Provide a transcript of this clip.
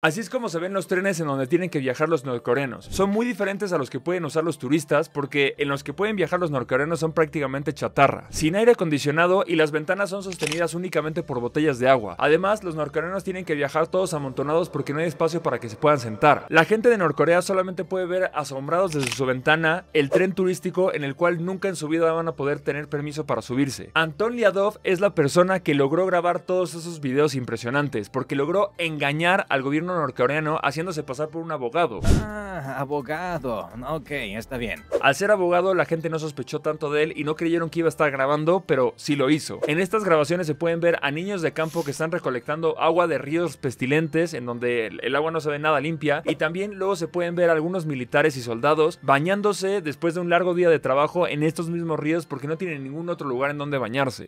Así es como se ven los trenes en donde tienen que viajar los norcoreanos. Son muy diferentes a los que pueden usar los turistas porque en los que pueden viajar los norcoreanos son prácticamente chatarra, sin aire acondicionado y las ventanas son sostenidas únicamente por botellas de agua. Además, los norcoreanos tienen que viajar todos amontonados porque no hay espacio para que se puedan sentar. La gente de Norcorea solamente puede ver asombrados desde su ventana el tren turístico en el cual nunca en su vida van a poder tener permiso para subirse. Anton Liadov es la persona que logró grabar todos esos videos impresionantes porque logró engañar al gobierno norcoreano haciéndose pasar por un abogado. Ah, abogado. Ok, está bien. Al ser abogado, la gente no sospechó tanto de él y no creyeron que iba a estar grabando, pero sí lo hizo. En estas grabaciones se pueden ver a niños de campo que están recolectando agua de ríos pestilentes, en donde el agua no se ve nada limpia, y también luego se pueden ver algunos militares y soldados bañándose después de un largo día de trabajo en estos mismos ríos porque no tienen ningún otro lugar en donde bañarse.